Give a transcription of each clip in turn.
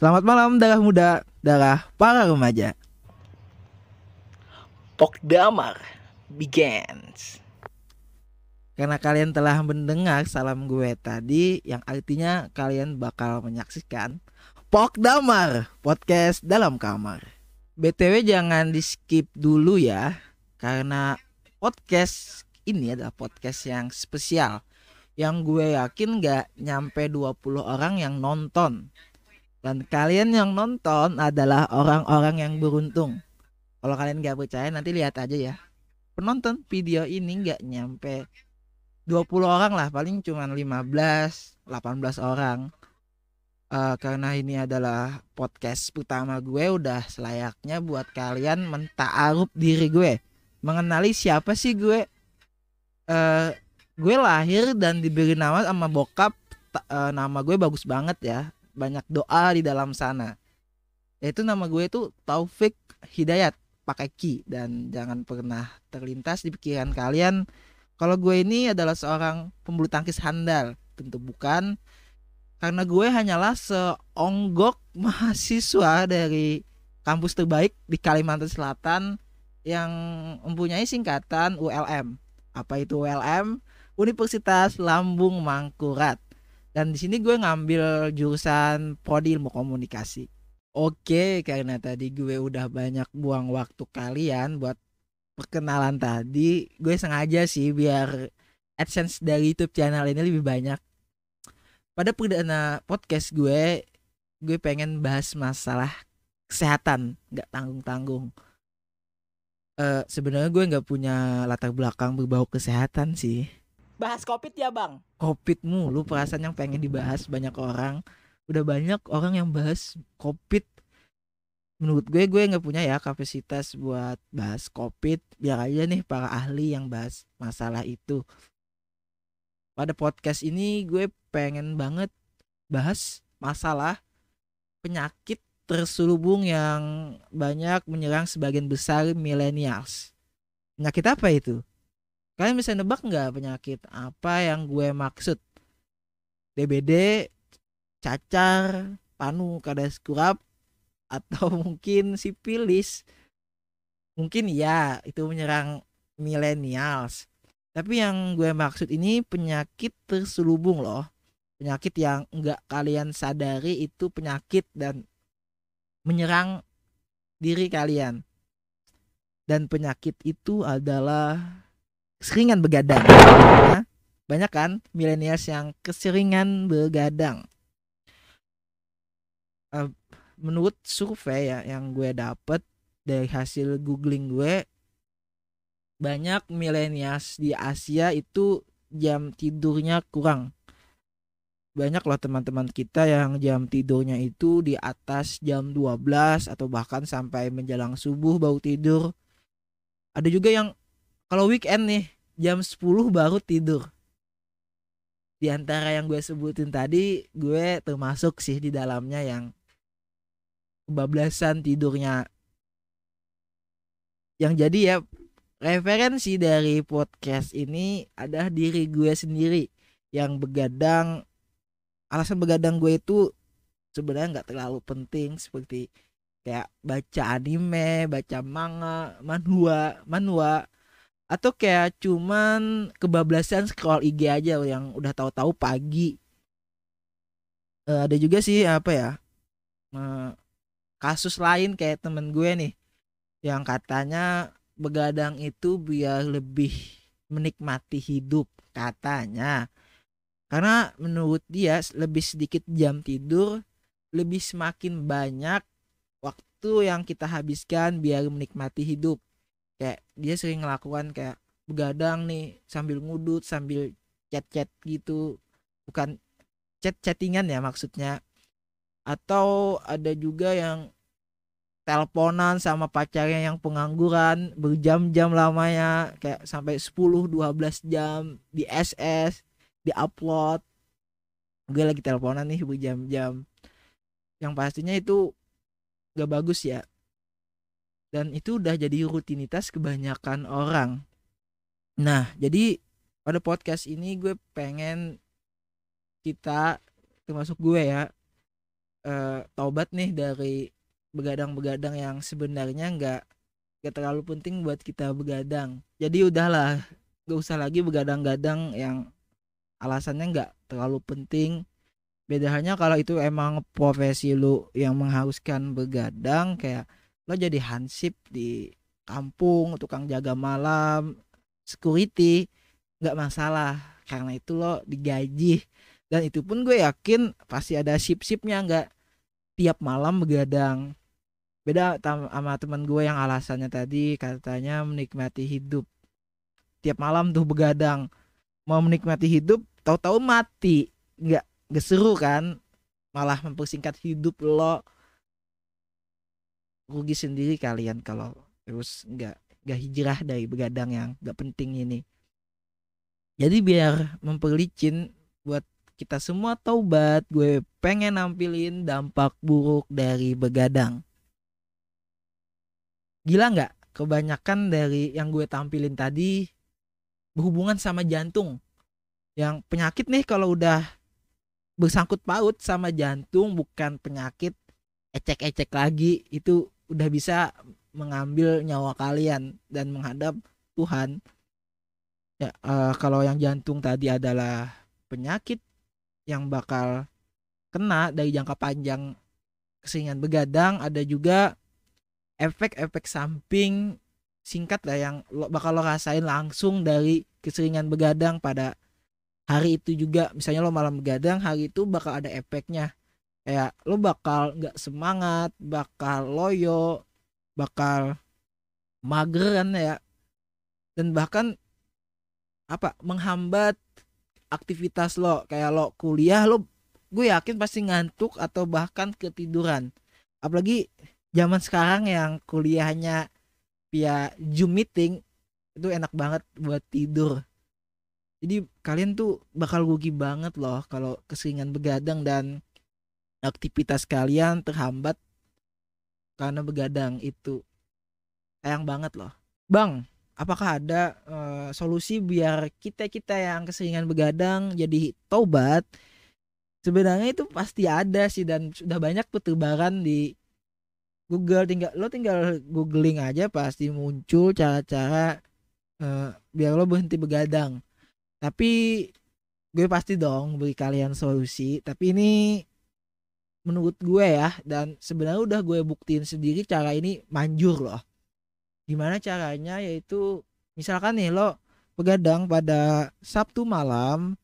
Selamat malam darah muda, darah para remaja. Pokdamar begins. Karena kalian telah mendengar salam gue tadi yang artinya kalian bakal menyaksikan Pokdamar podcast dalam kamar. BTW jangan di skip dulu ya karena podcast ini adalah podcast yang spesial yang gue yakin gak nyampe 20 orang yang nonton dan kalian yang nonton adalah orang-orang yang beruntung. Kalau kalian nggak percaya nanti lihat aja ya. Penonton video ini nggak nyampe 20 orang lah, paling cuma 15, 18 orang. Uh, karena ini adalah podcast pertama gue udah selayaknya buat kalian mentaarup diri gue mengenali siapa sih gue uh, gue lahir dan diberi nama sama bokap uh, nama gue bagus banget ya banyak doa di dalam sana Yaitu nama gue itu Taufik Hidayat pakai Ki dan jangan pernah terlintas di pikiran kalian kalau gue ini adalah seorang pembulu tangkis handal tentu bukan karena gue hanyalah seonggok mahasiswa dari kampus terbaik di Kalimantan Selatan yang mempunyai singkatan ULM. Apa itu ULM? Universitas Lambung Mangkurat dan di sini gue ngambil jurusan prodi ilmu komunikasi. Oke, karena tadi gue udah banyak buang waktu kalian buat perkenalan tadi, gue sengaja sih biar AdSense dari YouTube channel ini lebih banyak. Pada perdana podcast gue, gue pengen bahas masalah kesehatan, nggak tanggung-tanggung. Uh, Sebenarnya gue nggak punya latar belakang berbau kesehatan sih bahas covid ya bang covid mulu perasaan yang pengen dibahas banyak orang udah banyak orang yang bahas covid menurut gue gue nggak punya ya kapasitas buat bahas covid biar aja nih para ahli yang bahas masalah itu pada podcast ini gue pengen banget bahas masalah penyakit terselubung yang banyak menyerang sebagian besar millennials penyakit apa itu Kalian bisa nebak nggak penyakit apa yang gue maksud? DBD, cacar, panu, kadas kurap, atau mungkin sipilis. Mungkin ya itu menyerang millennials. Tapi yang gue maksud ini penyakit terselubung loh. Penyakit yang nggak kalian sadari itu penyakit dan menyerang diri kalian. Dan penyakit itu adalah keseringan begadang. Ya, banyak kan milenials yang keseringan begadang. Uh, menurut survei ya yang gue dapet dari hasil googling gue banyak milenials di Asia itu jam tidurnya kurang banyak loh teman-teman kita yang jam tidurnya itu di atas jam 12 atau bahkan sampai menjelang subuh bau tidur. Ada juga yang kalau weekend nih jam 10 baru tidur di antara yang gue sebutin tadi gue termasuk sih di dalamnya yang kebablasan tidurnya yang jadi ya referensi dari podcast ini adalah diri gue sendiri yang begadang alasan begadang gue itu sebenarnya nggak terlalu penting seperti kayak baca anime, baca manga, manhwa, manhwa atau kayak cuman kebablasan scroll IG aja yang udah tahu-tahu pagi uh, ada juga sih apa ya uh, kasus lain kayak temen gue nih yang katanya begadang itu biar lebih menikmati hidup katanya karena menurut dia lebih sedikit jam tidur lebih semakin banyak waktu yang kita habiskan biar menikmati hidup kayak dia sering ngelakukan kayak begadang nih sambil ngudut sambil chat-chat gitu bukan chat chattingan ya maksudnya atau ada juga yang teleponan sama pacarnya yang pengangguran berjam-jam lamanya kayak sampai 10 12 jam di SS di upload gue lagi teleponan nih berjam-jam yang pastinya itu gak bagus ya dan itu udah jadi rutinitas kebanyakan orang. Nah, jadi pada podcast ini gue pengen kita termasuk gue ya eh, taubat nih dari begadang-begadang yang sebenarnya nggak nggak terlalu penting buat kita begadang. Jadi udahlah, gak usah lagi begadang-gadang yang alasannya nggak terlalu penting. Beda halnya kalau itu emang profesi lu yang mengharuskan begadang kayak lo jadi hansip di kampung tukang jaga malam security nggak masalah karena itu lo digaji dan itu pun gue yakin pasti ada sip-sipnya nggak tiap malam begadang beda sama teman gue yang alasannya tadi katanya menikmati hidup tiap malam tuh begadang mau menikmati hidup tahu-tahu mati nggak geseru kan malah mempersingkat hidup lo rugi sendiri kalian kalau terus nggak nggak hijrah dari begadang yang nggak penting ini jadi biar memperlicin buat kita semua taubat gue pengen nampilin dampak buruk dari begadang gila nggak kebanyakan dari yang gue tampilin tadi berhubungan sama jantung yang penyakit nih kalau udah bersangkut paut sama jantung bukan penyakit ecek-ecek lagi itu udah bisa mengambil nyawa kalian dan menghadap Tuhan. Ya, uh, kalau yang jantung tadi adalah penyakit yang bakal kena dari jangka panjang keseringan begadang, ada juga efek-efek samping singkat lah yang lo, bakal lo rasain langsung dari keseringan begadang pada hari itu juga. Misalnya lo malam begadang, hari itu bakal ada efeknya kayak lo bakal nggak semangat bakal loyo bakal mageran ya dan bahkan apa menghambat aktivitas lo kayak lo kuliah lo gue yakin pasti ngantuk atau bahkan ketiduran apalagi zaman sekarang yang kuliahnya via zoom meeting itu enak banget buat tidur jadi kalian tuh bakal rugi banget loh kalau keseringan begadang dan aktivitas kalian terhambat karena begadang itu sayang banget loh bang apakah ada uh, solusi biar kita kita yang keseringan begadang jadi tobat sebenarnya itu pasti ada sih dan sudah banyak pertubaran di Google tinggal lo tinggal googling aja pasti muncul cara-cara uh, biar lo berhenti begadang tapi gue pasti dong beri kalian solusi tapi ini menurut gue ya dan sebenarnya udah gue buktiin sendiri cara ini manjur loh gimana caranya yaitu misalkan nih lo pegadang pada Sabtu malam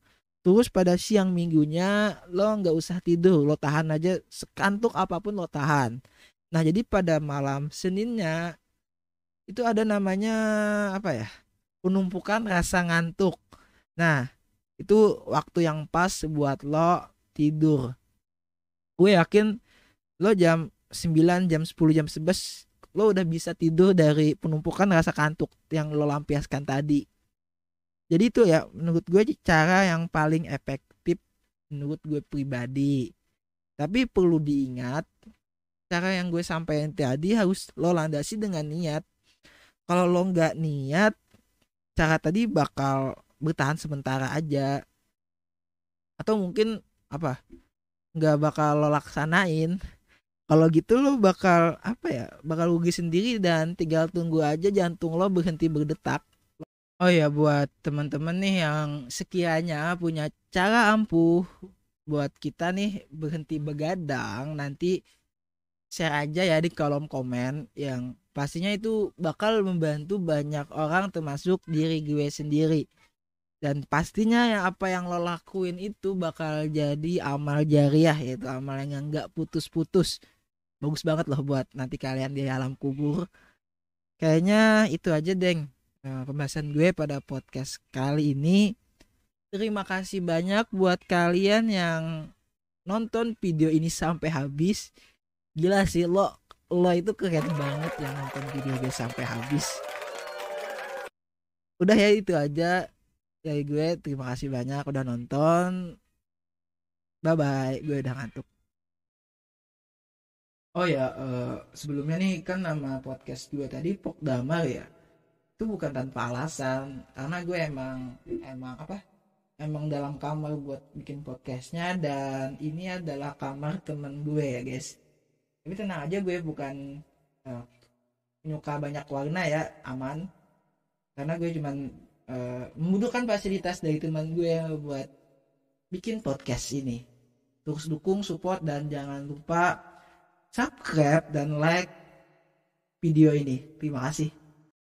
terus pada siang minggunya lo nggak usah tidur lo tahan aja sekantuk apapun lo tahan nah jadi pada malam Seninnya itu ada namanya apa ya penumpukan rasa ngantuk nah itu waktu yang pas buat lo tidur gue yakin lo jam 9 jam 10 jam 11 lo udah bisa tidur dari penumpukan rasa kantuk yang lo lampiaskan tadi jadi itu ya menurut gue cara yang paling efektif menurut gue pribadi tapi perlu diingat cara yang gue sampaikan tadi harus lo landasi dengan niat kalau lo nggak niat cara tadi bakal bertahan sementara aja atau mungkin apa nggak bakal lo laksanain kalau gitu lo bakal apa ya bakal rugi sendiri dan tinggal tunggu aja jantung lo berhenti berdetak oh ya buat teman-teman nih yang sekiranya punya cara ampuh buat kita nih berhenti begadang nanti share aja ya di kolom komen yang pastinya itu bakal membantu banyak orang termasuk diri gue sendiri dan pastinya ya apa yang lo lakuin itu bakal jadi amal jariah yaitu amal yang nggak putus-putus bagus banget loh buat nanti kalian di alam kubur kayaknya itu aja deng nah, pembahasan gue pada podcast kali ini terima kasih banyak buat kalian yang nonton video ini sampai habis gila sih lo lo itu keren banget yang nonton video gue sampai habis udah ya itu aja ya gue terima kasih banyak udah nonton. Bye bye, gue udah ngantuk. Oh ya, uh, sebelumnya nih kan nama podcast gue tadi Pok Damar ya. Itu bukan tanpa alasan, karena gue emang emang apa? Emang dalam kamar buat bikin podcastnya dan ini adalah kamar temen gue ya guys. Tapi tenang aja gue bukan uh, nyuka banyak warna ya, aman. Karena gue cuman uh, membutuhkan fasilitas dari teman gue buat bikin podcast ini terus dukung support dan jangan lupa subscribe dan like video ini terima kasih